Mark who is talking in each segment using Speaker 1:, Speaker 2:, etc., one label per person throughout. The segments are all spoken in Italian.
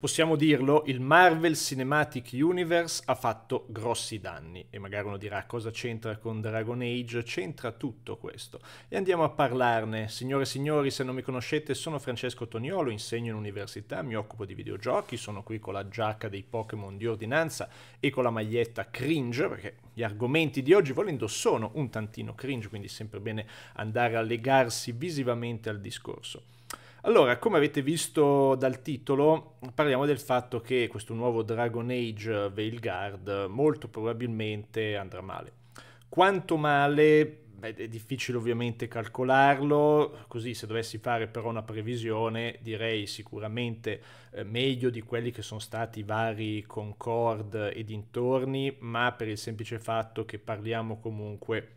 Speaker 1: Possiamo dirlo, il Marvel Cinematic Universe ha fatto grossi danni e magari uno dirà cosa c'entra con Dragon Age, c'entra tutto questo e andiamo a parlarne. Signore e signori, se non mi conoscete sono Francesco Toniolo, insegno in università, mi occupo di videogiochi, sono qui con la giacca dei Pokémon di ordinanza e con la maglietta cringe perché gli argomenti di oggi volendo sono un tantino cringe, quindi sempre bene andare a legarsi visivamente al discorso. Allora, come avete visto dal titolo, parliamo del fatto che questo nuovo Dragon Age Veilguard molto probabilmente andrà male. Quanto male Beh, è difficile ovviamente calcolarlo, così se dovessi fare però una previsione direi sicuramente eh, meglio di quelli che sono stati i vari Concord e dintorni, ma per il semplice fatto che parliamo comunque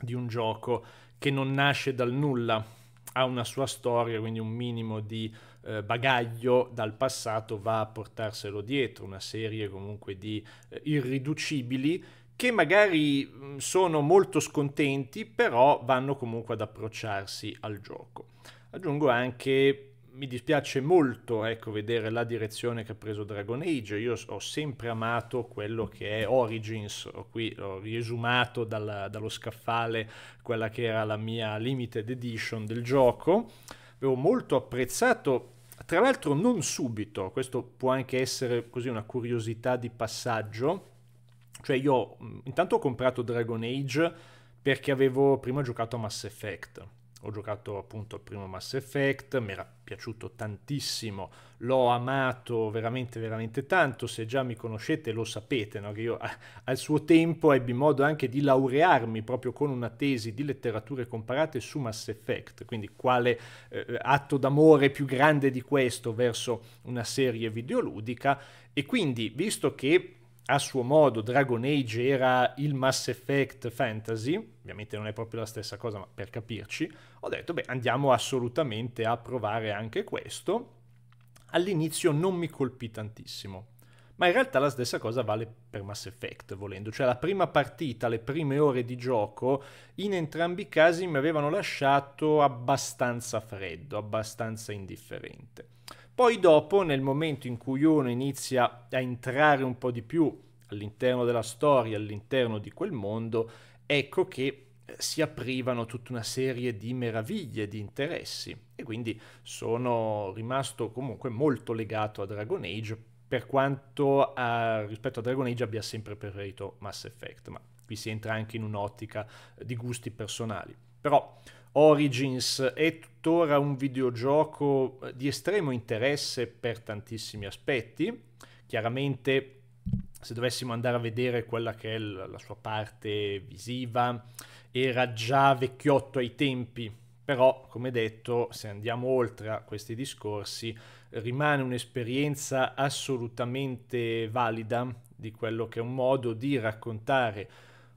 Speaker 1: di un gioco che non nasce dal nulla, ha una sua storia, quindi un minimo di eh, bagaglio dal passato va a portarselo dietro, una serie comunque di eh, irriducibili che magari mm, sono molto scontenti, però vanno comunque ad approcciarsi al gioco. Aggiungo anche mi dispiace molto ecco, vedere la direzione che ha preso Dragon Age. Io ho sempre amato quello che è Origins. Ho qui ho riesumato dalla, dallo scaffale quella che era la mia limited edition del gioco. Avevo molto apprezzato tra l'altro non subito, questo può anche essere così una curiosità di passaggio, cioè io intanto ho comprato Dragon Age perché avevo prima giocato a Mass Effect ho giocato appunto al primo Mass Effect, mi era piaciuto tantissimo, l'ho amato veramente veramente tanto, se già mi conoscete lo sapete, no? che io al suo tempo ebbi modo anche di laurearmi proprio con una tesi di letterature comparate su Mass Effect, quindi quale eh, atto d'amore più grande di questo verso una serie videoludica e quindi visto che a suo modo Dragon Age era il Mass Effect Fantasy, ovviamente non è proprio la stessa cosa, ma per capirci, ho detto, beh, andiamo assolutamente a provare anche questo. All'inizio non mi colpì tantissimo, ma in realtà la stessa cosa vale per Mass Effect, volendo. Cioè la prima partita, le prime ore di gioco, in entrambi i casi mi avevano lasciato abbastanza freddo, abbastanza indifferente. Poi dopo, nel momento in cui uno inizia a entrare un po' di più all'interno della storia, all'interno di quel mondo, ecco che eh, si aprivano tutta una serie di meraviglie, di interessi e quindi sono rimasto comunque molto legato a Dragon Age per quanto a, rispetto a Dragon Age abbia sempre preferito Mass Effect, ma qui si entra anche in un'ottica di gusti personali. Però Origins è tuttora un videogioco eh, di estremo interesse per tantissimi aspetti. Chiaramente se dovessimo andare a vedere quella che è la sua parte visiva, era già vecchiotto ai tempi, però come detto, se andiamo oltre a questi discorsi, rimane un'esperienza assolutamente valida di quello che è un modo di raccontare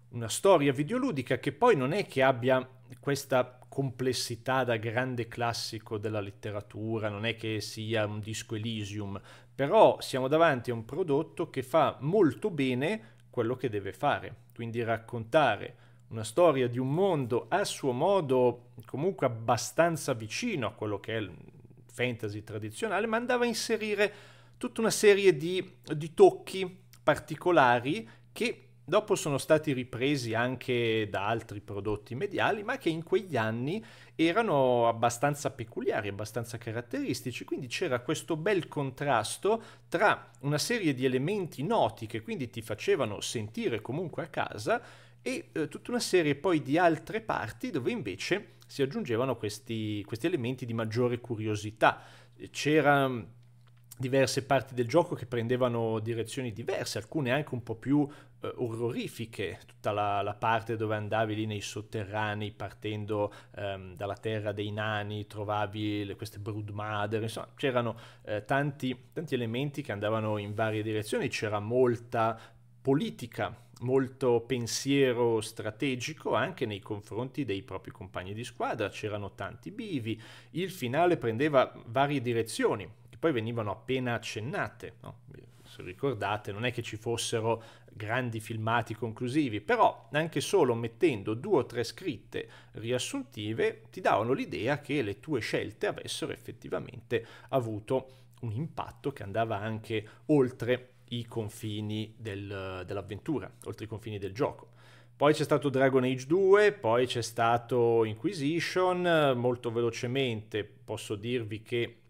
Speaker 1: una storia videoludica che poi non è che abbia questa complessità da grande classico della letteratura, non è che sia un disco Elysium, però siamo davanti a un prodotto che fa molto bene quello che deve fare, quindi raccontare una storia di un mondo a suo modo comunque abbastanza vicino a quello che è il fantasy tradizionale, ma andava a inserire tutta una serie di, di tocchi particolari che dopo sono stati ripresi anche da altri prodotti mediali, ma che in quegli anni erano abbastanza peculiari, abbastanza caratteristici, quindi c'era questo bel contrasto tra una serie di elementi noti che quindi ti facevano sentire comunque a casa e eh, tutta una serie poi di altre parti dove invece si aggiungevano questi, questi elementi di maggiore curiosità. C'era diverse parti del gioco che prendevano direzioni diverse, alcune anche un po' più eh, orrorifiche, tutta la, la, parte dove andavi lì nei sotterranei partendo ehm, dalla terra dei nani, trovavi le, queste mother, insomma c'erano eh, tanti, tanti elementi che andavano in varie direzioni, c'era molta politica molto pensiero strategico anche nei confronti dei propri compagni di squadra, c'erano tanti bivi, il finale prendeva varie direzioni, poi venivano appena accennate. No? Se ricordate, non è che ci fossero grandi filmati conclusivi, però anche solo mettendo due o tre scritte riassuntive ti davano l'idea che le tue scelte avessero effettivamente avuto un impatto che andava anche oltre i confini del, dell'avventura, oltre i confini del gioco. Poi c'è stato Dragon Age 2, poi c'è stato Inquisition, molto velocemente posso dirvi che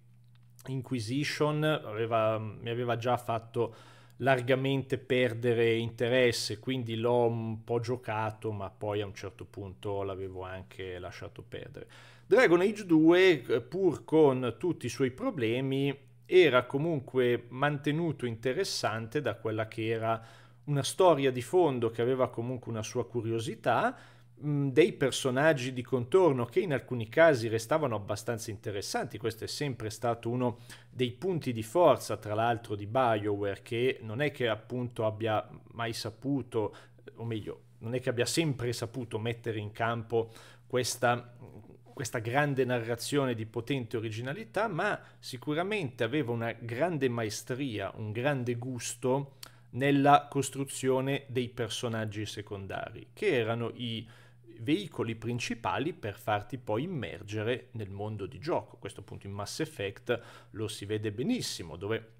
Speaker 1: Inquisition aveva, mi aveva già fatto largamente perdere interesse, quindi l'ho un po' giocato, ma poi a un certo punto l'avevo anche lasciato perdere. Dragon Age 2, eh, pur con tutti i suoi problemi, era comunque mantenuto interessante da quella che era una storia di fondo che aveva comunque una sua curiosità dei personaggi di contorno che in alcuni casi restavano abbastanza interessanti. Questo è sempre stato uno dei punti di forza, tra l'altro, di BioWare, che non è che appunto abbia mai saputo, o meglio, non è che abbia sempre saputo mettere in campo questa, questa grande narrazione di potente originalità, ma sicuramente aveva una grande maestria, un grande gusto nella costruzione dei personaggi secondari, che erano i veicoli principali per farti poi immergere nel mondo di gioco. Questo appunto in Mass Effect lo si vede benissimo, dove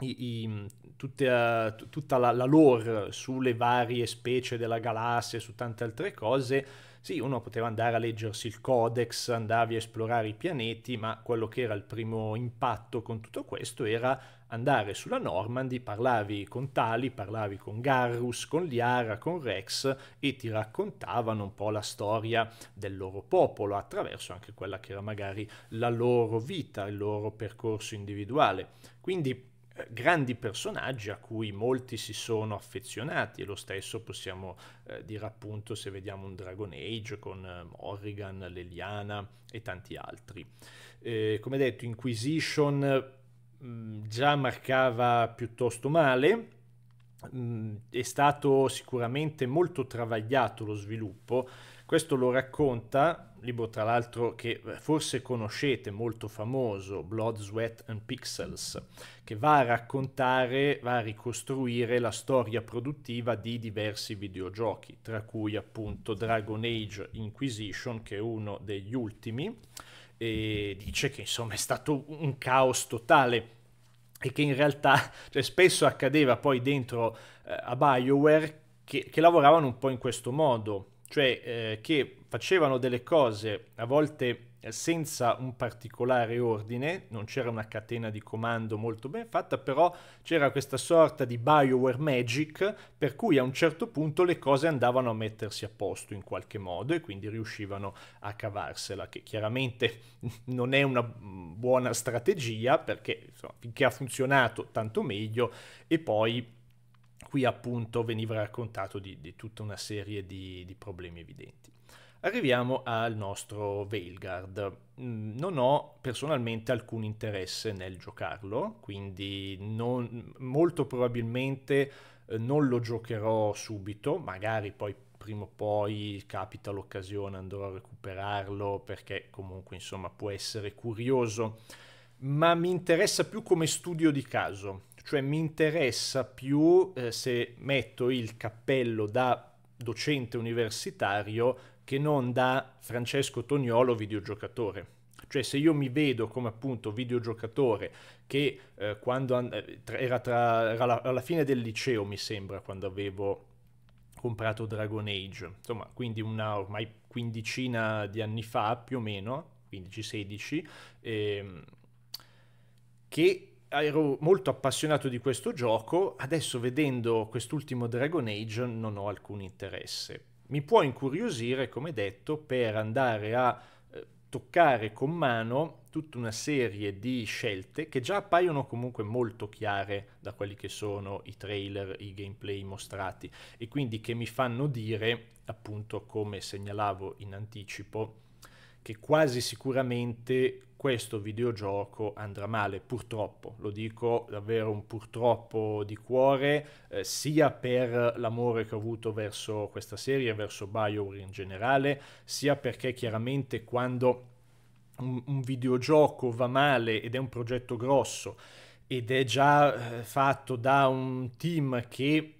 Speaker 1: i, i, tutta, tutta la, la lore sulle varie specie della galassia su tante altre cose sì, uno poteva andare a leggersi il codex, andavi a esplorare i pianeti, ma quello che era il primo impatto con tutto questo era andare sulla Normandy, parlavi con Tali, parlavi con Garrus, con Liara, con Rex e ti raccontavano un po' la storia del loro popolo attraverso anche quella che era magari la loro vita, il loro percorso individuale. Quindi grandi personaggi a cui molti si sono affezionati e lo stesso possiamo eh, dire appunto se vediamo un Dragon Age con eh, Morrigan, Leliana e tanti altri. Eh, come detto, Inquisition mh, mm, già marcava piuttosto male, mh, mm, è stato sicuramente molto travagliato lo sviluppo, questo lo racconta, libro tra l'altro che eh, forse conoscete, molto famoso, Blood, Sweat and Pixels, che va a raccontare, va a ricostruire la storia produttiva di diversi videogiochi, tra cui appunto Dragon Age Inquisition, che è uno degli ultimi, e dice che insomma è stato un caos totale e che in realtà cioè, spesso accadeva poi dentro eh, a BioWare che, che lavoravano un po' in questo modo cioè eh, che facevano delle cose a volte eh, senza un particolare ordine, non c'era una catena di comando molto ben fatta, però c'era questa sorta di Bioware Magic per cui a un certo punto le cose andavano a mettersi a posto in qualche modo e quindi riuscivano a cavarsela, che chiaramente non è una buona strategia perché insomma, finché ha funzionato tanto meglio e poi qui appunto veniva raccontato di, di tutta una serie di, di, problemi evidenti. Arriviamo al nostro Veilguard. Mm, non ho personalmente alcun interesse nel giocarlo, quindi non, molto probabilmente eh, non lo giocherò subito, magari poi prima o poi capita l'occasione andrò a recuperarlo perché comunque insomma può essere curioso, ma mi interessa più come studio di caso cioè mi interessa più eh, se metto il cappello da docente universitario che non da Francesco Tognolo videogiocatore. Cioè se io mi vedo come appunto videogiocatore che eh, quando an- eh, era, tra, era la, alla fine del liceo mi sembra quando avevo comprato Dragon Age, insomma quindi una ormai quindicina di anni fa più o meno, 15-16, ehm, che ero molto appassionato di questo gioco, adesso vedendo quest'ultimo Dragon Age non ho alcun interesse. Mi può incuriosire, come detto, per andare a eh, toccare con mano tutta una serie di scelte che già appaiono comunque molto chiare da quelli che sono i trailer, i gameplay mostrati e quindi che mi fanno dire, appunto come segnalavo in anticipo, che quasi sicuramente questo videogioco andrà male, purtroppo, lo dico davvero un purtroppo di cuore, eh, sia per l'amore che ho avuto verso questa serie, verso Bioware in generale, sia perché chiaramente quando un, un videogioco va male ed è un progetto grosso ed è già eh, fatto da un team che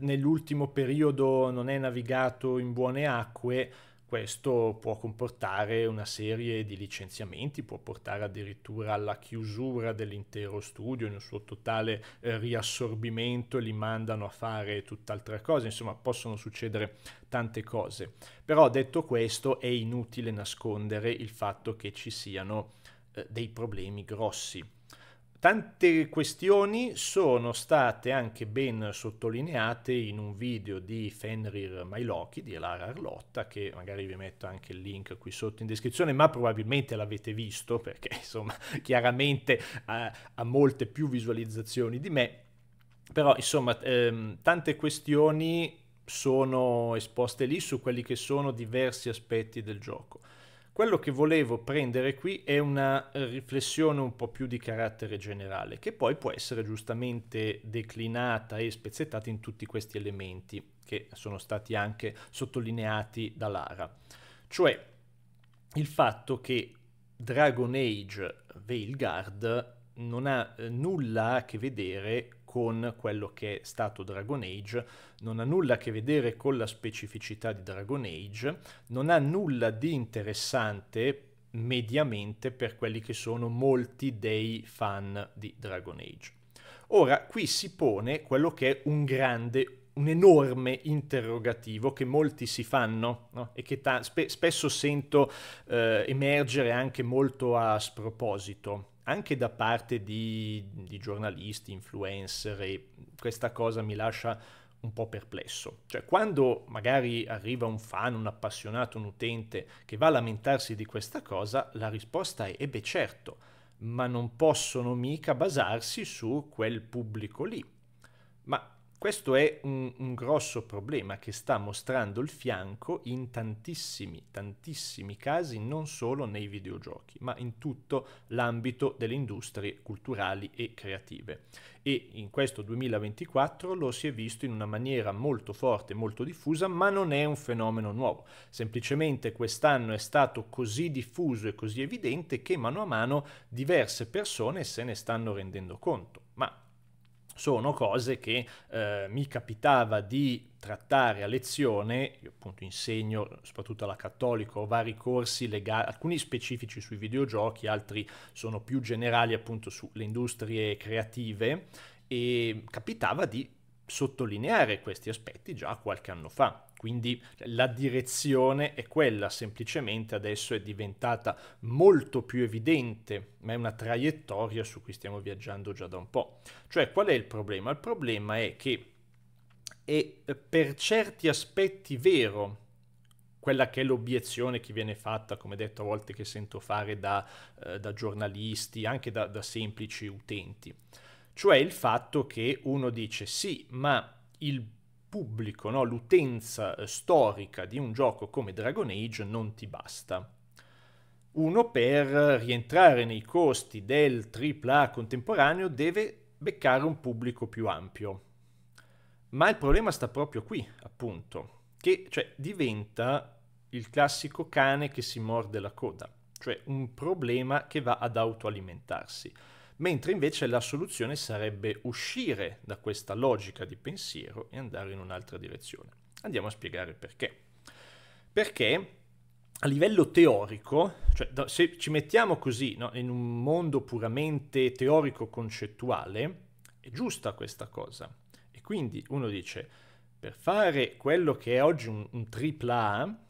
Speaker 1: nell'ultimo periodo non è navigato in buone acque, questo può comportare una serie di licenziamenti, può portare addirittura alla chiusura dell'intero studio in un suo totale eh, riassorbimento, li mandano a fare tutt'altra cosa, insomma possono succedere tante cose. Però detto questo è inutile nascondere il fatto che ci siano eh, dei problemi grossi tante questioni sono state anche ben sottolineate in un video di Fenrir Mailoki di Elara Arlotta che magari vi metto anche il link qui sotto in descrizione ma probabilmente l'avete visto perché insomma chiaramente ha, ha molte più visualizzazioni di me però insomma ehm, tante questioni sono esposte lì su quelli che sono diversi aspetti del gioco quello che volevo prendere qui è una riflessione un po' più di carattere generale, che poi può essere giustamente declinata e spezzettata in tutti questi elementi che sono stati anche sottolineati da Lara. Cioè il fatto che Dragon Age Veilguard non ha eh, nulla a che vedere con quello che è stato Dragon Age, non ha nulla a che vedere con la specificità di Dragon Age, non ha nulla di interessante mediamente per quelli che sono molti dei fan di Dragon Age. Ora, qui si pone quello che è un grande un enorme interrogativo che molti si fanno no? e che spe spesso sento eh, emergere anche molto a sproposito anche da parte di, di giornalisti, influencer, e questa cosa mi lascia un po' perplesso. Cioè, quando magari arriva un fan, un appassionato, un utente che va a lamentarsi di questa cosa, la risposta è, eh beh certo, ma non possono mica basarsi su quel pubblico lì. Ma questo è un, un, grosso problema che sta mostrando il fianco in tantissimi, tantissimi casi, non solo nei videogiochi, ma in tutto l'ambito delle industrie culturali e creative. E in questo 2024 lo si è visto in una maniera molto forte, molto diffusa, ma non è un fenomeno nuovo. Semplicemente quest'anno è stato così diffuso e così evidente che mano a mano diverse persone se ne stanno rendendo conto sono cose che eh, mi capitava di trattare a lezione, io appunto insegno soprattutto alla cattolica, ho vari corsi legati, alcuni specifici sui videogiochi, altri sono più generali appunto sulle industrie creative e capitava di sottolineare questi aspetti già qualche anno fa. Quindi la direzione è quella, semplicemente adesso è diventata molto più evidente, ma è una traiettoria su cui stiamo viaggiando già da un po'. Cioè qual è il problema? Il problema è che è eh, per certi aspetti vero quella che è l'obiezione che viene fatta, come detto a volte che sento fare da, eh, da giornalisti, anche da, da semplici utenti. Cioè il fatto che uno dice sì, ma il pubblico, no? l'utenza eh, storica di un gioco come Dragon Age non ti basta. Uno per rientrare nei costi del AAA contemporaneo deve beccare un pubblico più ampio. Ma il problema sta proprio qui, appunto, che cioè, diventa il classico cane che si morde la coda, cioè un problema che va ad autoalimentarsi mentre invece la soluzione sarebbe uscire da questa logica di pensiero e andare in un'altra direzione. Andiamo a spiegare perché. Perché a livello teorico, cioè se ci mettiamo così no, in un mondo puramente teorico-concettuale, è giusta questa cosa. E quindi uno dice, per fare quello che è oggi un, un AAA,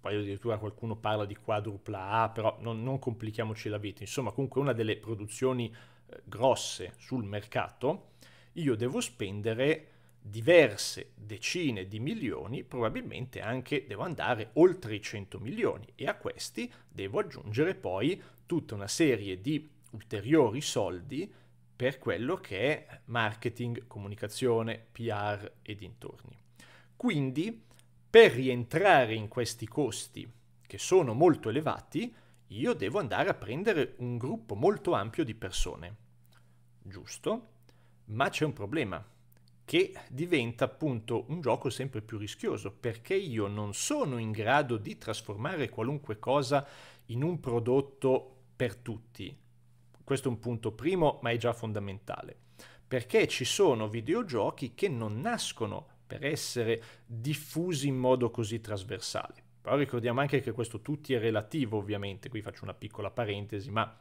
Speaker 1: poi addirittura qualcuno parla di quadrupla A, però non, non complichiamoci la vita, insomma comunque una delle produzioni eh, grosse sul mercato, io devo spendere diverse decine di milioni, probabilmente anche devo andare oltre i 100 milioni e a questi devo aggiungere poi tutta una serie di ulteriori soldi per quello che è marketing, comunicazione, PR e dintorni. Quindi per rientrare in questi costi, che sono molto elevati, io devo andare a prendere un gruppo molto ampio di persone. Giusto? Ma c'è un problema, che diventa appunto un gioco sempre più rischioso, perché io non sono in grado di trasformare qualunque cosa in un prodotto per tutti. Questo è un punto primo, ma è già fondamentale, perché ci sono videogiochi che non nascono per essere diffusi in modo così trasversale. Però ricordiamo anche che questo tutti è relativo, ovviamente, qui faccio una piccola parentesi, ma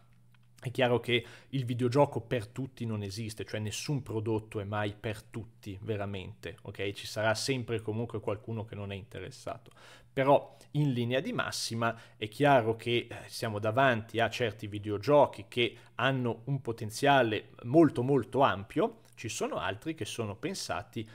Speaker 1: è chiaro che il videogioco per tutti non esiste, cioè nessun prodotto è mai per tutti veramente, ok? Ci sarà sempre comunque qualcuno che non è interessato. Però in linea di massima è chiaro che eh, siamo davanti a certi videogiochi che hanno un potenziale molto molto ampio, ci sono altri che sono pensati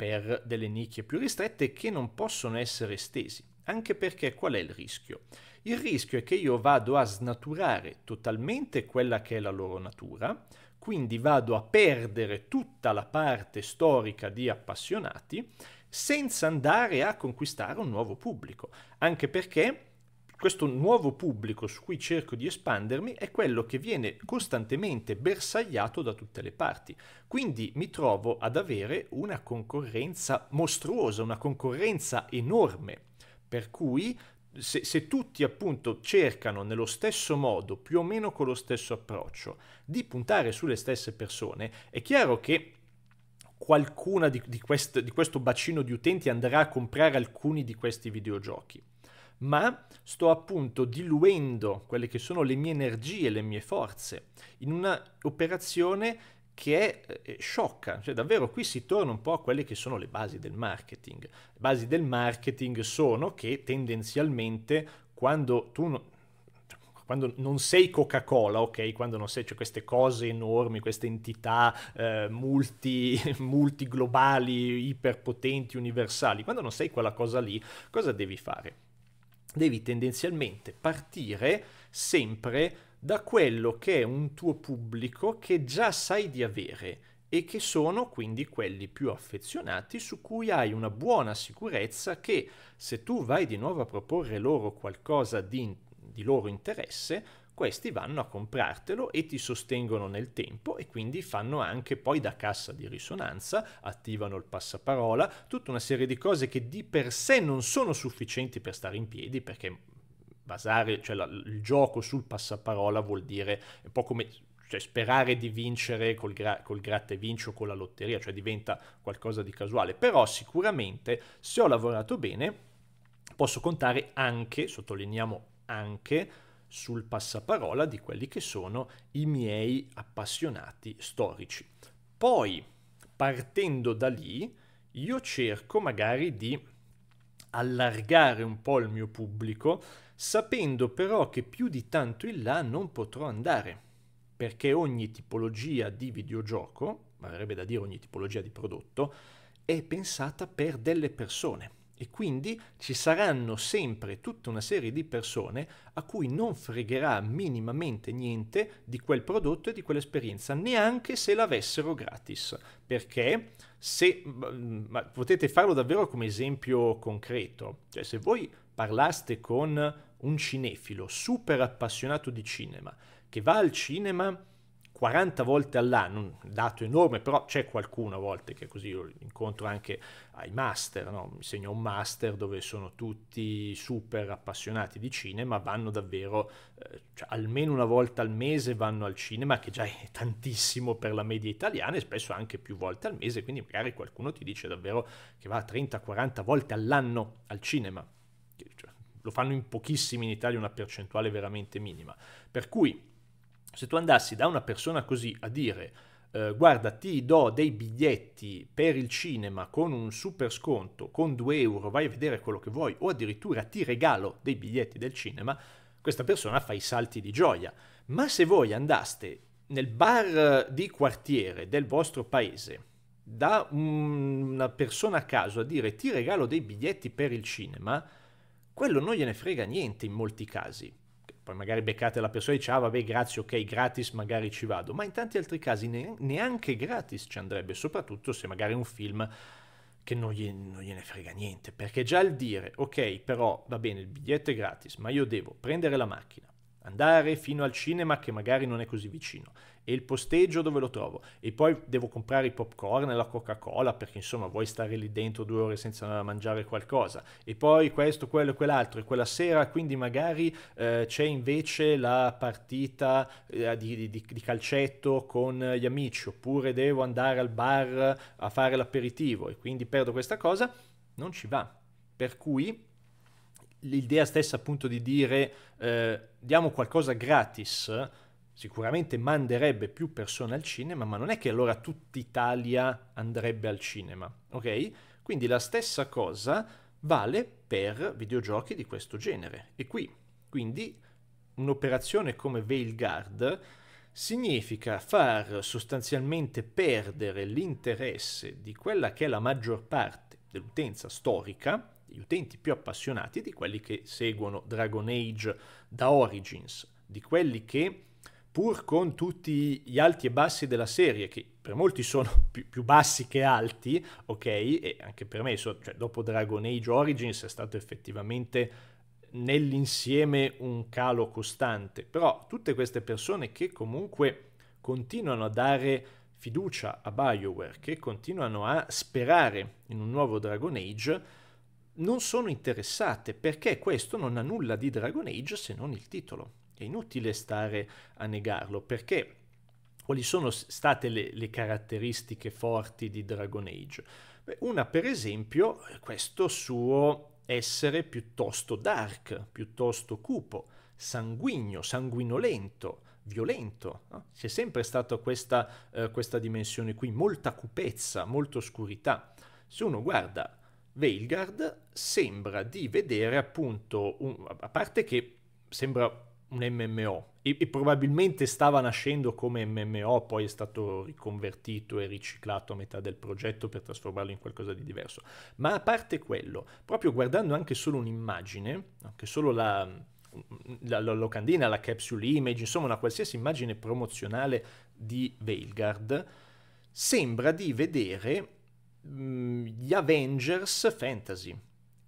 Speaker 1: per delle nicchie più ristrette che non possono essere estesi. Anche perché qual è il rischio? Il rischio è che io vado a snaturare totalmente quella che è la loro natura, quindi vado a perdere tutta la parte storica di appassionati senza andare a conquistare un nuovo pubblico, anche perché questo nuovo pubblico su cui cerco di espandermi è quello che viene costantemente bersagliato da tutte le parti. Quindi mi trovo ad avere una concorrenza mostruosa, una concorrenza enorme. Per cui se, se, tutti appunto cercano nello stesso modo, più o meno con lo stesso approccio, di puntare sulle stesse persone, è chiaro che qualcuna di, di, quest, di questo bacino di utenti andrà a comprare alcuni di questi videogiochi ma sto appunto diluendo quelle che sono le mie energie, le mie forze, in un'operazione che è eh, sciocca, cioè davvero qui si torna un po' a quelle che sono le basi del marketing. Le basi del marketing sono che tendenzialmente quando tu no, quando non sei Coca-Cola, ok? Quando non sei, cioè queste cose enormi, queste entità eh, multi, globali, iperpotenti, universali, quando non sei quella cosa lì, cosa devi fare? devi tendenzialmente partire sempre da quello che è un tuo pubblico che già sai di avere e che sono quindi quelli più affezionati su cui hai una buona sicurezza che se tu vai di nuovo a proporre loro qualcosa di, di loro interesse, questi vanno a comprartelo e ti sostengono nel tempo e quindi fanno anche poi da cassa di risonanza, attivano il passaparola, tutta una serie di cose che di per sé non sono sufficienti per stare in piedi perché basare, cioè la, il gioco sul passaparola vuol dire un po' come cioè sperare di vincere col, gra- col gratta e vincio con la lotteria, cioè diventa qualcosa di casuale, però sicuramente se ho lavorato bene posso contare anche, sottolineiamo anche, sul passaparola di quelli che sono i miei appassionati storici. Poi, partendo da lì, io cerco magari di allargare un po' il mio pubblico, sapendo però che più di tanto in là non potrò andare, perché ogni tipologia di videogioco, ma verrebbe da dire ogni tipologia di prodotto, è pensata per delle persone e quindi ci saranno sempre tutta una serie di persone a cui non fregherà minimamente niente di quel prodotto e di quell'esperienza, neanche se l'avessero gratis. Perché se ma potete farlo davvero come esempio concreto, cioè se voi parlaste con un cinefilo super appassionato di cinema che va al cinema 40 volte all'anno, un dato enorme, però c'è qualcuno a volte che così io incontro anche ai master, no? mi insegna un master dove sono tutti super appassionati di cinema, vanno davvero, eh, cioè, almeno una volta al mese vanno al cinema, che già è tantissimo per la media italiana e spesso anche più volte al mese, quindi magari qualcuno ti dice davvero che va 30-40 volte all'anno al cinema. Cioè, lo fanno in pochissimi in Italia, una percentuale veramente minima. Per cui se tu andassi da una persona così a dire eh, guarda ti do dei biglietti per il cinema con un super sconto, con 2 euro vai a vedere quello che vuoi o addirittura ti regalo dei biglietti del cinema, questa persona fa i salti di gioia. Ma se voi andaste nel bar di quartiere del vostro paese da una persona a caso a dire ti regalo dei biglietti per il cinema, quello non gliene frega niente in molti casi, poi magari beccate la persona e dice ah vabbè grazie, ok gratis magari ci vado, ma in tanti altri casi neanche gratis ci andrebbe, soprattutto se magari è un film che non, gli, non gliene frega niente, perché già il dire ok però va bene il biglietto è gratis, ma io devo prendere la macchina, andare fino al cinema che magari non è così vicino, e il posteggio dove lo trovo e poi devo comprare i popcorn e la coca cola perché insomma vuoi stare lì dentro due ore senza mangiare qualcosa e poi questo quello e quell'altro e quella sera quindi magari eh, c'è invece la partita eh, di, di, di, calcetto con gli amici oppure devo andare al bar a fare l'aperitivo e quindi perdo questa cosa non ci va per cui l'idea stessa appunto di dire eh, diamo qualcosa gratis sicuramente manderebbe più persone al cinema, ma non è che allora tutta Italia andrebbe al cinema, ok? Quindi la stessa cosa vale per videogiochi di questo genere. E qui, quindi, un'operazione come Veil Guard significa far sostanzialmente perdere l'interesse di quella che è la maggior parte dell'utenza storica, gli utenti più appassionati di quelli che seguono Dragon Age da Origins, di quelli che pur con tutti gli alti e bassi della serie, che per molti sono più, più bassi che alti, ok? E anche per me, so, cioè, dopo Dragon Age Origins è stato effettivamente nell'insieme un calo costante, però tutte queste persone che comunque continuano a dare fiducia a BioWare, che continuano a sperare in un nuovo Dragon Age, non sono interessate perché questo non ha nulla di Dragon Age se non il titolo. È inutile stare a negarlo perché quali sono state le, le caratteristiche forti di Dragon Age? Beh, una per esempio è questo suo essere piuttosto dark, piuttosto cupo, sanguigno, sanguinolento, violento. No? C'è sempre stata questa, eh, questa dimensione qui, molta cupezza, molta oscurità. Se uno guarda Veilgard sembra di vedere appunto, un, a parte che sembra un MMO e, e, probabilmente stava nascendo come MMO, poi è stato riconvertito e riciclato a metà del progetto per trasformarlo in qualcosa di diverso. Ma a parte quello, proprio guardando anche solo un'immagine, anche solo la, la, la locandina, la capsule image, insomma una qualsiasi immagine promozionale di Veilguard, sembra di vedere mh, gli Avengers Fantasy.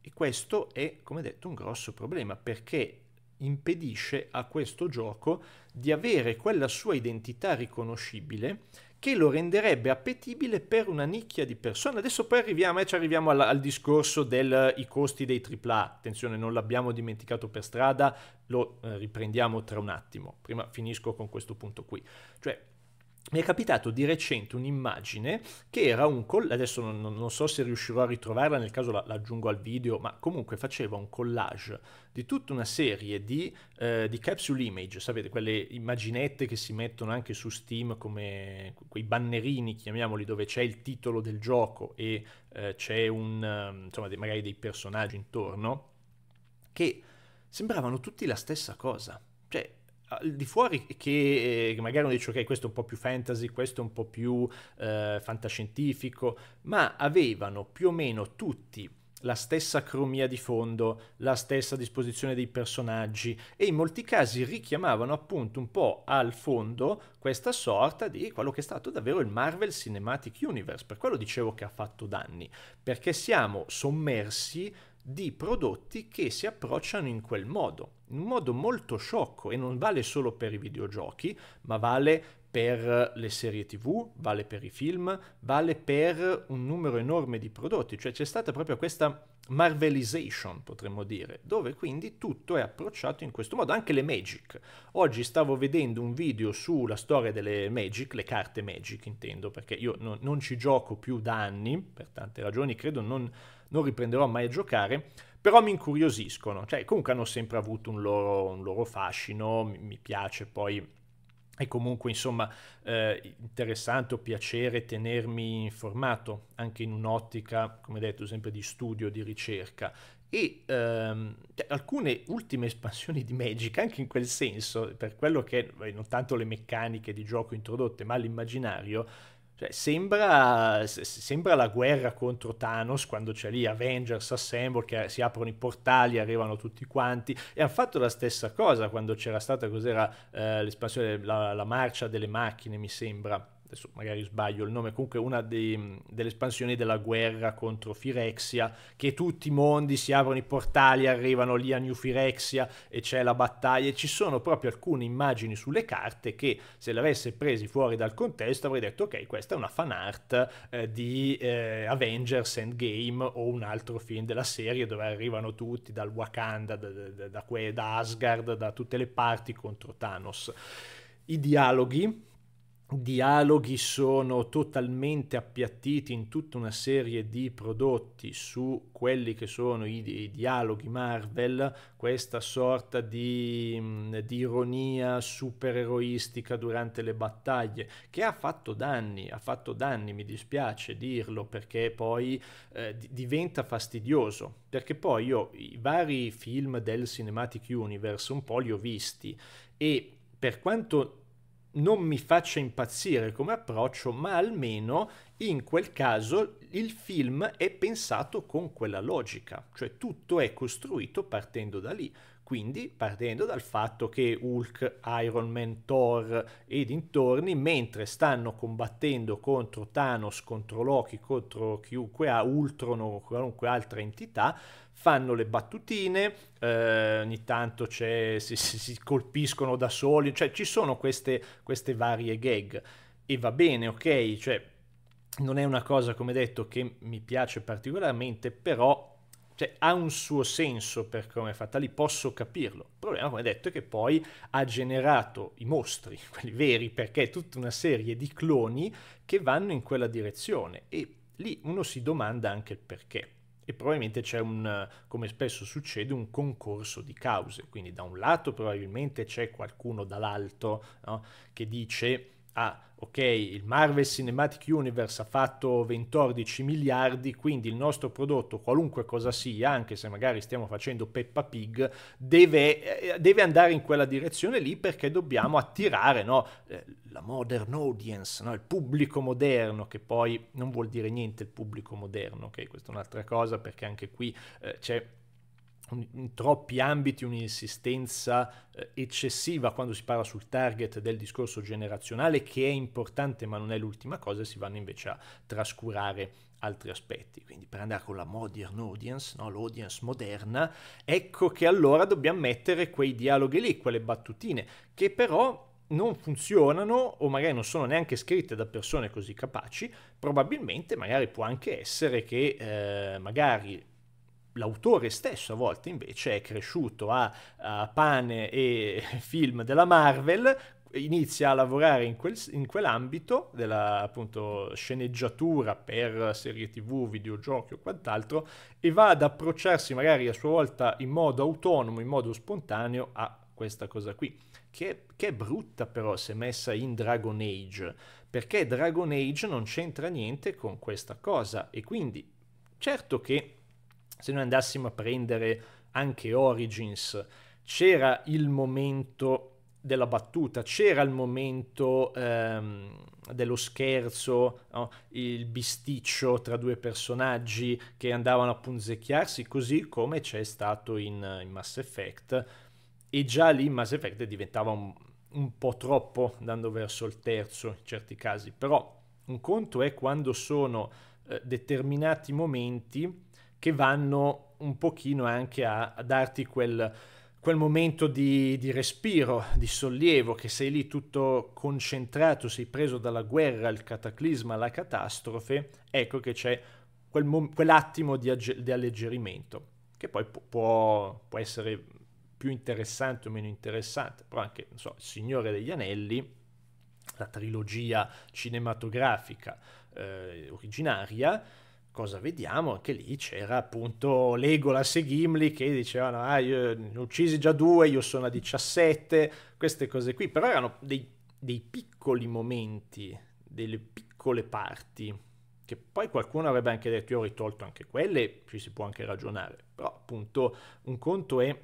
Speaker 1: E questo è, come detto, un grosso problema perché impedisce a questo gioco di avere quella sua identità riconoscibile che lo renderebbe appetibile per una nicchia di persone. Adesso poi arriviamo, eh, arriviamo al, al, discorso dei eh, costi dei AAA. Attenzione, non l'abbiamo dimenticato per strada, lo eh, riprendiamo tra un attimo. Prima finisco con questo punto qui. Cioè, mi è capitato di recente un'immagine che era un collage, adesso non, non, so se riuscirò a ritrovarla, nel caso la, la, aggiungo al video, ma comunque faceva un collage di tutta una serie di, eh, di, capsule image, sapete, quelle immaginette che si mettono anche su Steam come quei bannerini, chiamiamoli, dove c'è il titolo del gioco e eh, c'è un, ehm, insomma, dei, magari dei personaggi intorno, che sembravano tutti la stessa cosa al di fuori eh, che, magari uno dice ok questo è un po' più fantasy, questo è un po' più eh, fantascientifico, ma avevano più o meno tutti la stessa cromia di fondo, la stessa disposizione dei personaggi e in molti casi richiamavano appunto un po' al fondo questa sorta di quello che è stato davvero il Marvel Cinematic Universe, per quello dicevo che ha fatto danni, perché siamo sommersi di prodotti che si approcciano in quel modo in modo molto sciocco e non vale solo per i videogiochi, ma vale per le serie tv, vale per i film, vale per un numero enorme di prodotti, cioè c'è stata proprio questa marvelization, potremmo dire, dove quindi tutto è approcciato in questo modo, anche le Magic. Oggi stavo vedendo un video sulla storia delle Magic, le carte Magic intendo, perché io non, non ci gioco più da anni, per tante ragioni, credo non, non riprenderò mai a giocare, però mi incuriosiscono, cioè comunque hanno sempre avuto un loro, un loro fascino, mi, mi piace poi è comunque insomma eh, interessante o piacere tenermi informato anche in un'ottica, come detto, sempre di studio, di ricerca. E ehm, cioè, alcune ultime espansioni di Magic, anche in quel senso, per quello che non tanto le meccaniche di gioco introdotte, ma l'immaginario, cioè, sembra, sembra, la guerra contro Thanos quando c'è lì Avengers Assemble che si aprono i portali, arrivano tutti quanti e hanno fatto la stessa cosa quando c'era stata cos'era eh, l'espansione, la, la marcia delle macchine mi sembra adesso magari sbaglio il nome, comunque una dei, delle espansioni della guerra contro Firexia, che tutti i mondi si aprono i portali, arrivano lì a New Firexia e c'è la battaglia, e ci sono proprio alcune immagini sulle carte che se le avesse presi fuori dal contesto avrei detto ok, questa è una fan art eh, di eh, Avengers Endgame o un altro film della serie dove arrivano tutti dal Wakanda, da, da, da, da Asgard, da tutte le parti contro Thanos. I dialoghi dialoghi sono totalmente appiattiti in tutta una serie di prodotti su quelli che sono i, i dialoghi Marvel, questa sorta di, mm, di, ironia supereroistica durante le battaglie, che ha fatto danni, ha fatto danni, mi dispiace dirlo, perché poi eh, diventa fastidioso, perché poi io i vari film del Cinematic Universe un po' li ho visti e per quanto non mi faccia impazzire come approccio, ma almeno in quel caso il film è pensato con quella logica, cioè tutto è costruito partendo da lì. Quindi partendo dal fatto che Hulk, Iron Man, Thor e dintorni, mentre stanno combattendo contro Thanos, contro Loki, contro chiunque ha, Ultron o qualunque altra entità, fanno le battutine, eh, ogni tanto si, si, si, colpiscono da soli, cioè ci sono queste, queste varie gag e va bene, ok, cioè non è una cosa come detto che mi piace particolarmente, però cioè, ha un suo senso per come è fatta lì, posso capirlo. Il problema, come detto, è che poi ha generato i mostri, quelli veri, perché è tutta una serie di cloni che vanno in quella direzione e lì uno si domanda anche il perché e probabilmente c'è un, come spesso succede, un concorso di cause. Quindi da un lato probabilmente c'è qualcuno dall'alto no? che dice ah, ok, il Marvel Cinematic Universe ha fatto 14 miliardi, quindi il nostro prodotto, qualunque cosa sia, anche se magari stiamo facendo Peppa Pig, deve, eh, deve andare in quella direzione lì perché dobbiamo attirare no, eh, la modern audience, no, il pubblico moderno, che poi non vuol dire niente il pubblico moderno, ok, questa è un'altra cosa perché anche qui eh, c'è in troppi ambiti un'insistenza eh, eccessiva quando si parla sul target del discorso generazionale che è importante ma non è l'ultima cosa e si vanno invece a trascurare altri aspetti. Quindi per andare con la modern audience, no? l'audience moderna, ecco che allora dobbiamo mettere quei dialoghi lì, quelle battutine, che però non funzionano o magari non sono neanche scritte da persone così capaci, probabilmente magari può anche essere che eh, magari L'autore stesso a volte invece è cresciuto a, a pane e film della Marvel, inizia a lavorare in, quel, in quell'ambito della appunto, sceneggiatura per serie tv, videogiochi o quant'altro e va ad approcciarsi magari a sua volta in modo autonomo, in modo spontaneo a questa cosa qui, che, che è brutta però se messa in Dragon Age, perché Dragon Age non c'entra niente con questa cosa e quindi certo che se noi andassimo a prendere anche Origins, c'era il momento della battuta, c'era il momento ehm, dello scherzo, no? il bisticcio tra due personaggi che andavano a punzecchiarsi, così come c'è stato in, in Mass Effect. E già lì Mass Effect diventava un, un po' troppo andando verso il terzo in certi casi, però un conto è quando sono eh, determinati momenti che vanno un pochino anche a, a darti quel, quel momento di, di, respiro, di sollievo, che sei lì tutto concentrato, sei preso dalla guerra, il cataclisma, la catastrofe, ecco che c'è quel mom- quell'attimo di, agge- di, alleggerimento, che poi pu- può, può, essere più interessante o meno interessante, però anche, non so, Il Signore degli Anelli, la trilogia cinematografica eh, originaria, cosa vediamo? Anche lì c'era appunto Legolas e Gimli che dicevano ah io ne ho uccisi già due, io sono a 17, queste cose qui, però erano dei, dei piccoli momenti, delle piccole parti, che poi qualcuno avrebbe anche detto io ho risolto anche quelle, ci si può anche ragionare, però appunto un conto è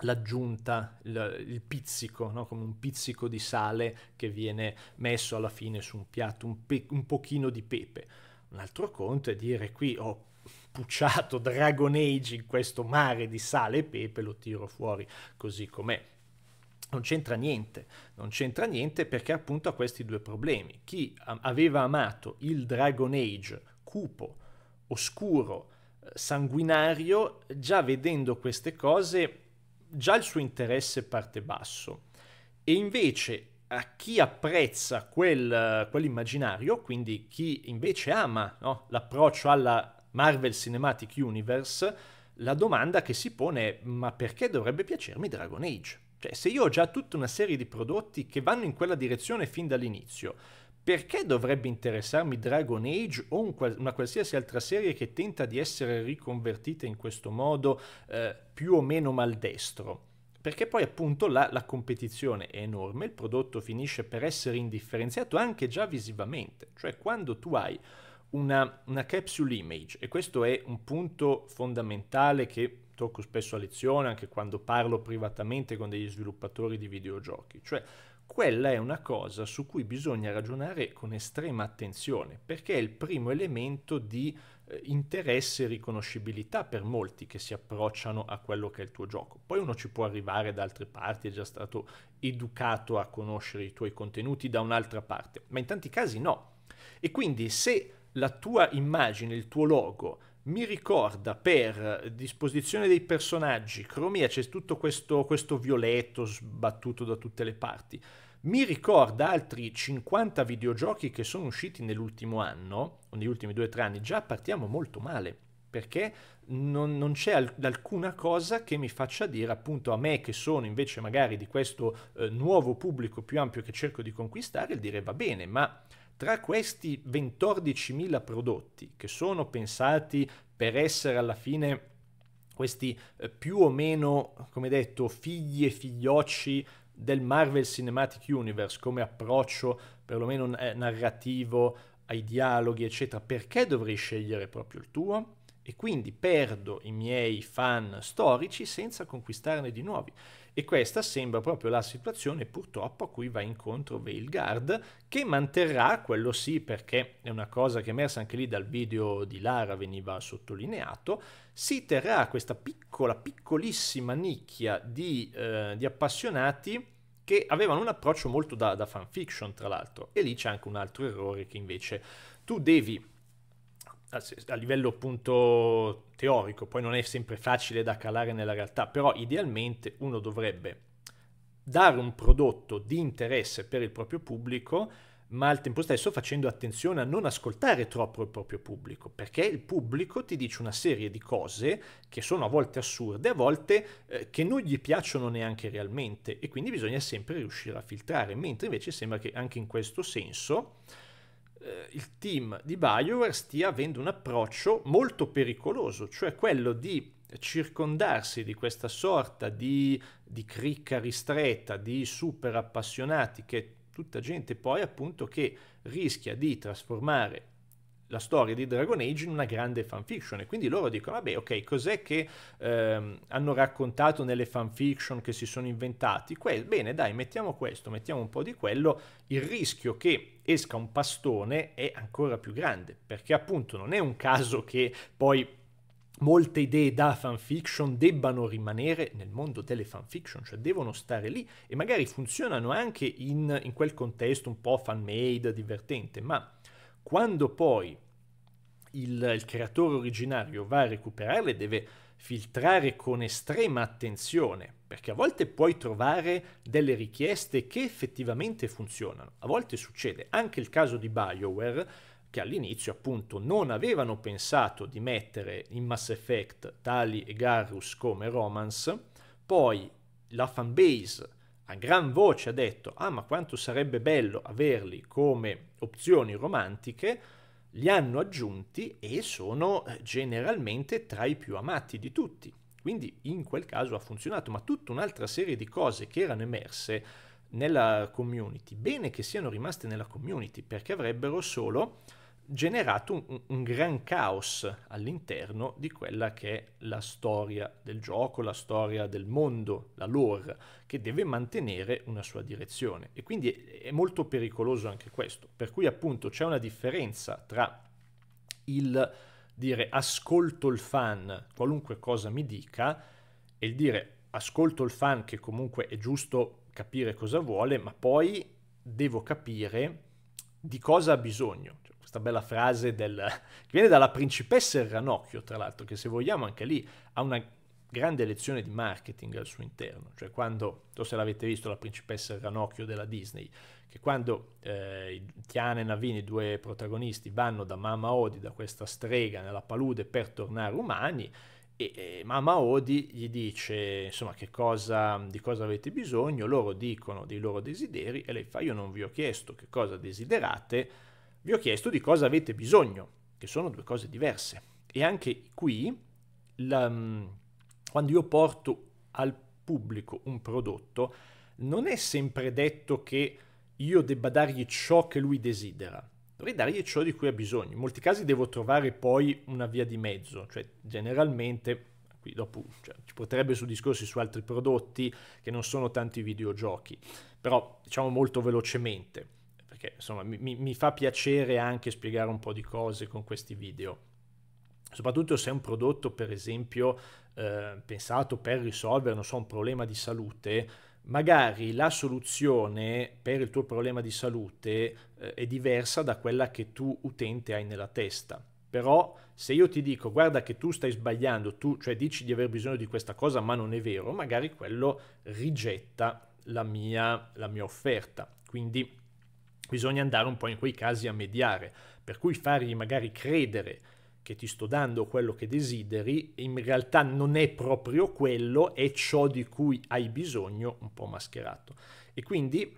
Speaker 1: l'aggiunta, il, il pizzico, no? come un pizzico di sale che viene messo alla fine su un piatto, un, pe- un pochino di pepe un altro conto è dire qui ho pucciato Dragon Age in questo mare di sale e pepe, lo tiro fuori così com'è. Non c'entra niente, non c'entra niente perché appunto ha questi due problemi. Chi aveva amato il Dragon Age cupo, oscuro, eh, sanguinario, già vedendo queste cose, già il suo interesse parte basso. E invece a chi apprezza quel, quell'immaginario, quindi chi invece ama no, l'approccio alla Marvel Cinematic Universe, la domanda che si pone è ma perché dovrebbe piacermi Dragon Age? Cioè, se io ho già tutta una serie di prodotti che vanno in quella direzione fin dall'inizio, perché dovrebbe interessarmi Dragon Age o un qual- una qualsiasi altra serie che tenta di essere riconvertita in questo modo eh, più o meno maldestro? perché poi appunto la, la, competizione è enorme, il prodotto finisce per essere indifferenziato anche già visivamente, cioè quando tu hai una, una capsule image, e questo è un punto fondamentale che tocco spesso a lezione, anche quando parlo privatamente con degli sviluppatori di videogiochi, cioè quella è una cosa su cui bisogna ragionare con estrema attenzione, perché è il primo elemento di eh, interesse e riconoscibilità per molti che si approcciano a quello che è il tuo gioco. Poi uno ci può arrivare da altre parti, è già stato educato a conoscere i tuoi contenuti da un'altra parte, ma in tanti casi no. E quindi se la tua immagine, il tuo logo mi ricorda per disposizione dei personaggi, cromia, c'è tutto questo, questo violetto sbattuto da tutte le parti, mi ricorda altri 50 videogiochi che sono usciti nell'ultimo anno, o negli ultimi 2-3 anni, già partiamo molto male, perché non, non c'è al- alcuna cosa che mi faccia dire appunto a me che sono invece magari di questo eh, nuovo pubblico più ampio che cerco di conquistare, il dire va bene, ma tra questi 14.000 prodotti che sono pensati per essere alla fine questi eh, più o meno, come detto, figli e figliocci del Marvel Cinematic Universe come approccio perlomeno eh, narrativo ai dialoghi eccetera perché dovrei scegliere proprio il tuo e quindi perdo i miei fan storici senza conquistarne di nuovi e questa sembra proprio la situazione purtroppo a cui va incontro Veilguard, che manterrà, quello sì, perché è una cosa che è emersa anche lì dal video di Lara, veniva sottolineato, si terrà questa piccola, piccolissima nicchia di, eh, di appassionati che avevano un approccio molto da, da fanfiction, tra l'altro. E lì c'è anche un altro errore che invece tu devi a livello appunto teorico, poi non è sempre facile da calare nella realtà, però idealmente uno dovrebbe dare un prodotto di interesse per il proprio pubblico, ma al tempo stesso facendo attenzione a non ascoltare troppo il proprio pubblico, perché il pubblico ti dice una serie di cose che sono a volte assurde, a volte eh, che non gli piacciono neanche realmente e quindi bisogna sempre riuscire a filtrare, mentre invece sembra che anche in questo senso eh, il team di Bioware stia avendo un approccio molto pericoloso, cioè quello di circondarsi di questa sorta di, di cricca ristretta, di super appassionati, che è tutta gente poi appunto che rischia di trasformare la storia di Dragon Age in una grande fanfiction e quindi loro dicono vabbè ok cos'è che ehm, hanno raccontato nelle fanfiction che si sono inventati que- bene dai mettiamo questo mettiamo un po' di quello il rischio che esca un pastone è ancora più grande perché appunto non è un caso che poi molte idee da fanfiction debbano rimanere nel mondo delle fanfiction, cioè devono stare lì e magari funzionano anche in, in quel contesto un po' fan-made, divertente, ma quando poi il, il creatore originario va a recuperarle, deve filtrare con estrema attenzione, perché a volte puoi trovare delle richieste che effettivamente funzionano. A volte succede anche il caso di BioWare, che all'inizio appunto non avevano pensato di mettere in Mass Effect Tali e Garrus come romance, poi la fanbase a gran voce ha detto ah ma quanto sarebbe bello averli come opzioni romantiche, li hanno aggiunti e sono eh, generalmente tra i più amati di tutti. Quindi in quel caso ha funzionato, ma tutta un'altra serie di cose che erano emerse nella community, bene che siano rimaste nella community perché avrebbero solo generato un, un, gran caos all'interno di quella che è la storia del gioco, la storia del mondo, la lore, che deve mantenere una sua direzione. E quindi è, è molto pericoloso anche questo. Per cui appunto c'è una differenza tra il dire ascolto il fan, qualunque cosa mi dica, e il dire ascolto il fan che comunque è giusto capire cosa vuole, ma poi devo capire di cosa ha bisogno, questa bella frase del, che viene dalla principessa Ranocchio, tra l'altro, che se vogliamo anche lì ha una grande lezione di marketing al suo interno, cioè quando, non so se l'avete visto, la principessa Ranocchio della Disney, che quando eh, Tiana e Navini, i due protagonisti, vanno da Mama Odi, da questa strega nella palude per tornare umani, e, e Mama Odi gli dice insomma che cosa, di cosa avete bisogno, loro dicono dei loro desideri e lei fa io non vi ho chiesto che cosa desiderate, vi ho chiesto di cosa avete bisogno, che sono due cose diverse. E anche qui, la, mm, quando io porto al pubblico un prodotto, non è sempre detto che io debba dargli ciò che lui desidera, dovrei dargli ciò di cui ha bisogno. In molti casi devo trovare poi una via di mezzo, cioè generalmente, qui dopo cioè, ci potrebbe su discorsi su altri prodotti che non sono tanti videogiochi, però diciamo molto velocemente perché insomma mi, mi fa piacere anche spiegare un po' di cose con questi video soprattutto se è un prodotto per esempio eh, pensato per risolvere so, un problema di salute magari la soluzione per il tuo problema di salute eh, è diversa da quella che tu utente hai nella testa però se io ti dico guarda che tu stai sbagliando tu cioè dici di aver bisogno di questa cosa ma non è vero magari quello rigetta la mia, la mia offerta quindi bisogna andare un po' in quei casi a mediare, per cui fargli magari credere che ti sto dando quello che desideri, in realtà non è proprio quello, è ciò di cui hai bisogno, un po' mascherato. E quindi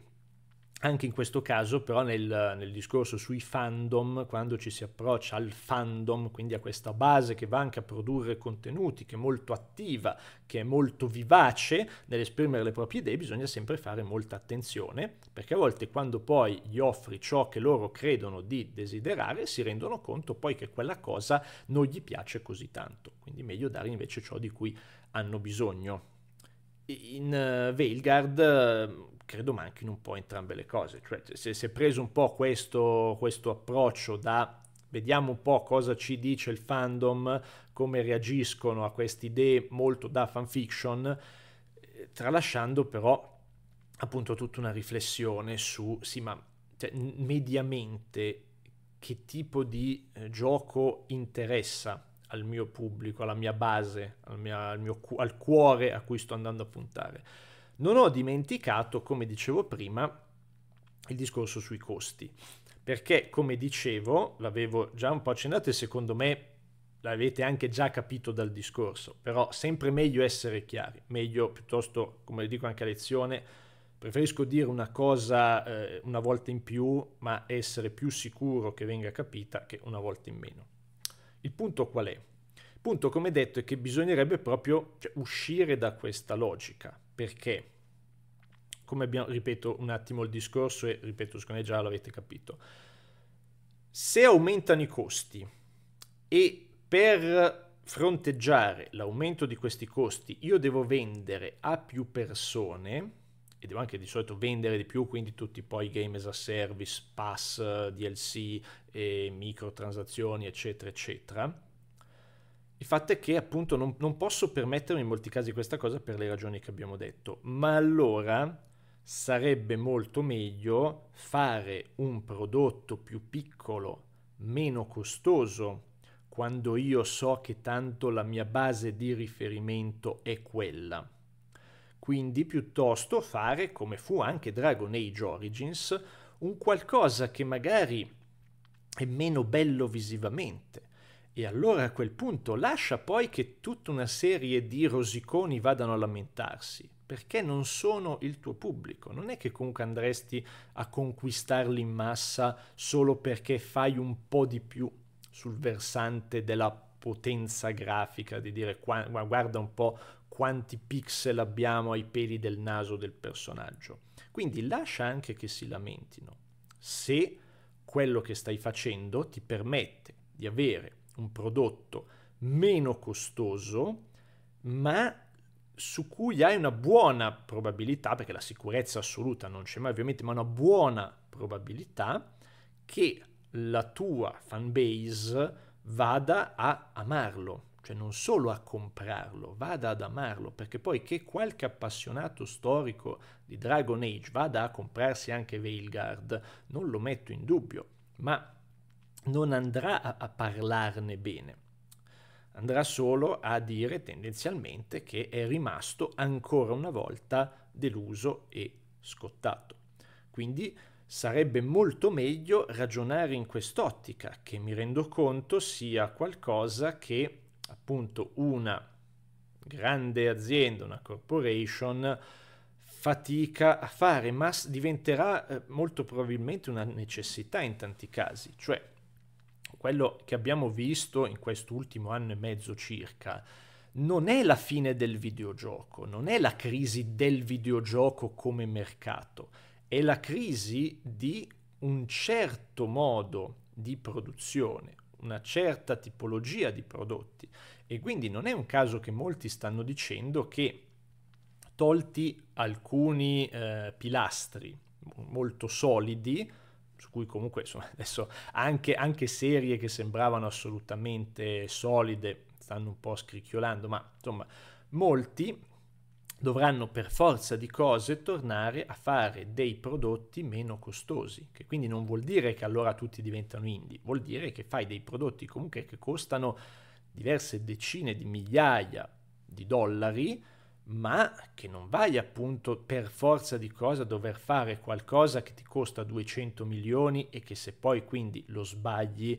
Speaker 1: anche in questo caso, però, nel, nel, discorso sui fandom, quando ci si approccia al fandom, quindi a questa base che va anche a produrre contenuti, che è molto attiva, che è molto vivace nell'esprimere le proprie idee, bisogna sempre fare molta attenzione, perché a volte quando poi gli offri ciò che loro credono di desiderare, si rendono conto poi che quella cosa non gli piace così tanto. Quindi meglio dare invece ciò di cui hanno bisogno. In uh, eh, Veilguard credo manchino un po' entrambe le cose. Cioè, se si è preso un po' questo, questo approccio da vediamo un po' cosa ci dice il fandom, come reagiscono a queste idee molto da fanfiction, eh, tralasciando però appunto tutta una riflessione su, sì, ma cioè, mediamente che tipo di eh, gioco interessa al mio pubblico, alla mia base, al, mia, al, mio, al cuore a cui sto andando a puntare. Non ho dimenticato, come dicevo prima, il discorso sui costi, perché come dicevo, l'avevo già un po' accennato e secondo me l'avete anche già capito dal discorso, però sempre meglio essere chiari, meglio piuttosto, come dico anche a lezione, preferisco dire una cosa eh, una volta in più, ma essere più sicuro che venga capita che una volta in meno. Il punto qual è? Il punto, come detto, è che bisognerebbe proprio cioè, uscire da questa logica, perché? Come abbiamo, ripeto un attimo il discorso e ripeto, secondo me già l'avete capito. Se aumentano i costi e per fronteggiare l'aumento di questi costi io devo vendere a più persone e devo anche di solito vendere di più, quindi tutti poi game as a service, pass, DLC, microtransazioni, eccetera, eccetera il fatto è che appunto non, non posso permettermi in molti casi questa cosa per le ragioni che abbiamo detto, ma allora sarebbe molto meglio fare un prodotto più piccolo, meno costoso, quando io so che tanto la mia base di riferimento è quella. Quindi piuttosto fare, come fu anche Dragon Age Origins, un qualcosa che magari è meno bello visivamente, e allora a quel punto lascia poi che tutta una serie di rosiconi vadano a lamentarsi, perché non sono il tuo pubblico. Non è che comunque andresti a conquistarli in massa solo perché fai un po' di più sul versante della potenza grafica, di dire guarda un po' quanti pixel abbiamo ai peli del naso del personaggio. Quindi lascia anche che si lamentino. Se quello che stai facendo ti permette di avere un prodotto meno costoso, ma su cui hai una buona probabilità, perché la sicurezza assoluta non c'è mai ovviamente, ma una buona probabilità che la tua fan base vada a amarlo, cioè non solo a comprarlo, vada ad amarlo, perché poi che qualche appassionato storico di Dragon Age vada a comprarsi anche Veilguard, non lo metto in dubbio, ma non andrà a, a parlarne bene andrà solo a dire tendenzialmente che è rimasto ancora una volta deluso e scottato. Quindi sarebbe molto meglio ragionare in quest'ottica, che mi rendo conto sia qualcosa che appunto una grande azienda, una corporation, fatica a fare, ma diventerà eh, molto probabilmente una necessità in tanti casi, cioè quello che abbiamo visto in quest'ultimo anno e mezzo circa non è la fine del videogioco, non è la crisi del videogioco come mercato, è la crisi di un certo modo di produzione, una certa tipologia di prodotti. E quindi non è un caso che molti stanno dicendo che tolti alcuni eh, pilastri molto solidi, su cui comunque insomma, adesso anche, anche serie che sembravano assolutamente solide stanno un po' scricchiolando, ma insomma molti dovranno per forza di cose tornare a fare dei prodotti meno costosi, che quindi non vuol dire che allora tutti diventano indie, vuol dire che fai dei prodotti comunque che costano diverse decine di migliaia di dollari, ma che non vai appunto per forza di cosa dover fare qualcosa che ti costa 200 milioni e che se poi quindi lo sbagli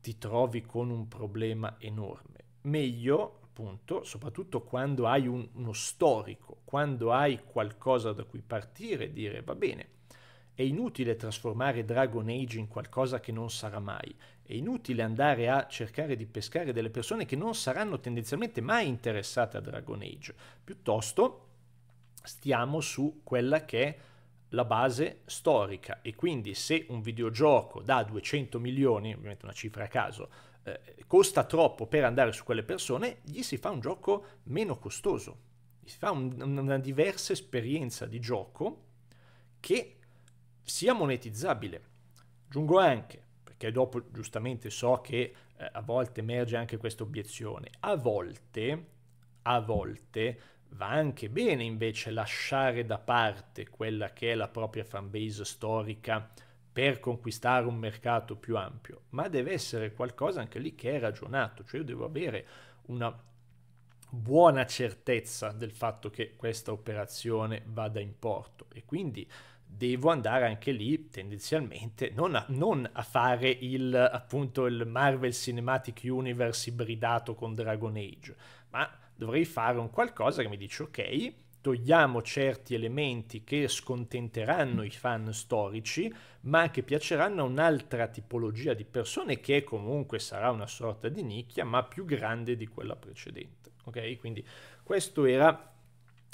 Speaker 1: ti trovi con un problema enorme. Meglio appunto, soprattutto quando hai un, uno storico, quando hai qualcosa da cui partire, dire va bene, è inutile trasformare Dragon Age in qualcosa che non sarà mai, è inutile andare a cercare di pescare delle persone che non saranno tendenzialmente mai interessate a Dragon Age, piuttosto stiamo su quella che è la base storica e quindi se un videogioco da 200 milioni, ovviamente una cifra a caso, eh, costa troppo per andare su quelle persone, gli si fa un gioco meno costoso, gli si fa un, una diversa esperienza di gioco che sia monetizzabile. Aggiungo anche, che dopo giustamente so che eh, a volte emerge anche questa obiezione, a volte, a volte va anche bene invece lasciare da parte quella che è la propria fanbase storica per conquistare un mercato più ampio, ma deve essere qualcosa anche lì che è ragionato, cioè io devo avere una buona certezza del fatto che questa operazione vada in porto e quindi devo andare anche lì tendenzialmente non a, non a fare il, appunto, il Marvel Cinematic Universe ibridato con Dragon Age, ma dovrei fare un qualcosa che mi dice ok, togliamo certi elementi che scontenteranno i fan storici, ma che piaceranno a un'altra tipologia di persone che comunque sarà una sorta di nicchia, ma più grande di quella precedente. Ok? Quindi questo era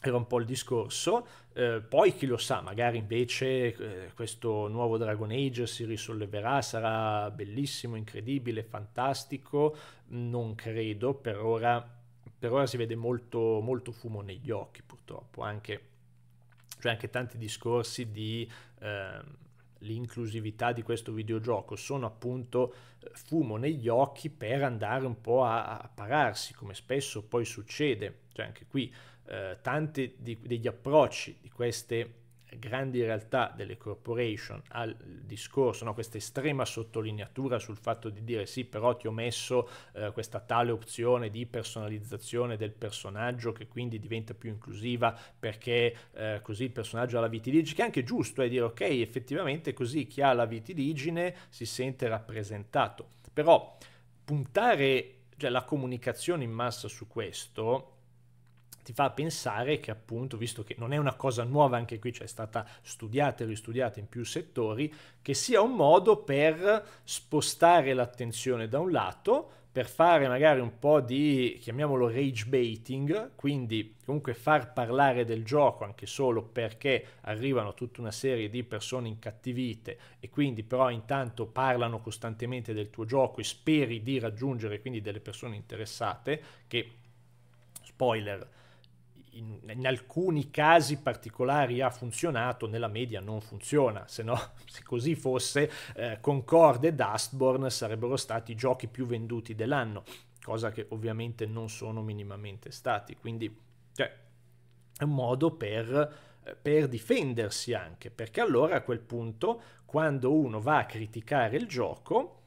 Speaker 1: era un po' il discorso, eh, poi chi lo sa, magari invece eh, questo nuovo Dragon Age si risolleverà, sarà bellissimo, incredibile, fantastico, non credo, per ora, per ora si vede molto, molto fumo negli occhi purtroppo, anche, cioè anche tanti discorsi di... Eh, l'inclusività di questo videogioco, sono appunto eh, fumo negli occhi per andare un po' a, a pararsi, come spesso poi succede. Cioè anche qui eh, tanti di, degli approcci di queste grandi realtà delle corporation al discorso, no? questa estrema sottolineatura sul fatto di dire sì, però ti ho messo eh, questa tale opzione di personalizzazione del personaggio che quindi diventa più inclusiva perché eh, così il personaggio ha la vitiligine, che è anche giusto, è eh, dire ok, effettivamente così chi ha la vitiligine si sente rappresentato, però puntare cioè, la comunicazione in massa su questo ti fa pensare che appunto, visto che non è una cosa nuova, anche qui c'è cioè stata studiata e ristudiata in più settori, che sia un modo per spostare l'attenzione da un lato, per fare magari un po' di, chiamiamolo rage baiting, quindi comunque far parlare del gioco anche solo perché arrivano tutta una serie di persone incattivite e quindi però intanto parlano costantemente del tuo gioco e speri di raggiungere quindi delle persone interessate che, spoiler, in, in, alcuni casi particolari ha funzionato, nella media non funziona, se no se così fosse eh, Concorde e Dustborn sarebbero stati i giochi più venduti dell'anno, cosa che ovviamente non sono minimamente stati, quindi cioè, è un modo per eh, per difendersi anche, perché allora a quel punto, quando uno va a criticare il gioco,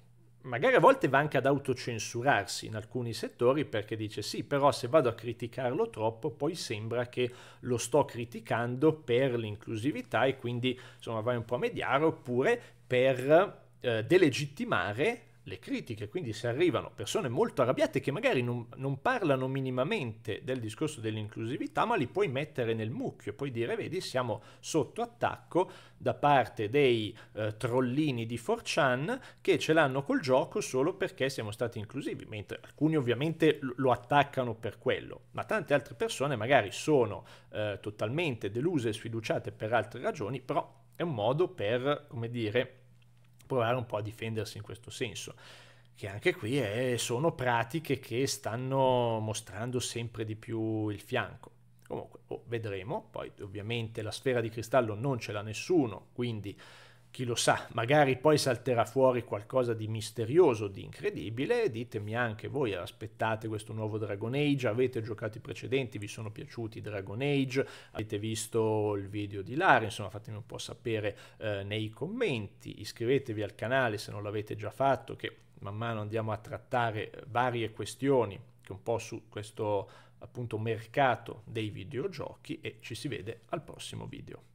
Speaker 1: magari a volte va anche ad autocensurarsi in alcuni settori perché dice sì, però se vado a criticarlo troppo poi sembra che lo sto criticando per l'inclusività e quindi insomma vai un po' a mediare oppure per eh, delegittimare le critiche, quindi se arrivano persone molto arrabbiate che magari non, non, parlano minimamente del discorso dell'inclusività, ma li puoi mettere nel mucchio, e puoi dire vedi siamo sotto attacco da parte dei eh, trollini di 4chan che ce l'hanno col gioco solo perché siamo stati inclusivi, mentre alcuni ovviamente lo attaccano per quello, ma tante altre persone magari sono eh, totalmente deluse e sfiduciate per altre ragioni, però è un modo per, come dire, provare un po' a difendersi in questo senso che anche qui è, eh, sono pratiche che stanno mostrando sempre di più il fianco. Comunque, oh, vedremo, poi ovviamente la sfera di cristallo non ce l'ha nessuno, quindi chi lo sa, magari poi salterà fuori qualcosa di misterioso, di incredibile. Ditemi anche voi, aspettate questo nuovo Dragon Age, avete giocato i precedenti, vi sono piaciuti i Dragon Age, avete visto il video di Lara, insomma fatemi un po' sapere eh, nei commenti, iscrivetevi al canale se non l'avete già fatto, che man mano andiamo a trattare eh, varie questioni che un po' su questo appunto mercato dei videogiochi e ci si vede al prossimo video.